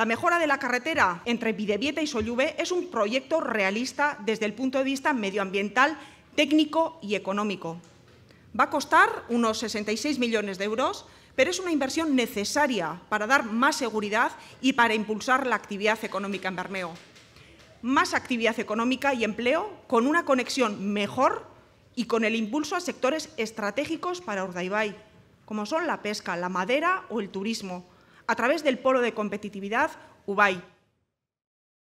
La mejora de la carretera entre Videbieta y Soyube es un proyecto realista desde el punto de vista medioambiental, técnico y económico. Va a costar unos 66 millones de euros, pero es una inversión necesaria para dar más seguridad y para impulsar la actividad económica en Bermeo. Más actividad económica y empleo con una conexión mejor y con el impulso a sectores estratégicos para Urdaibai, como son la pesca, la madera o el turismo a través del polo de competitividad UBAI,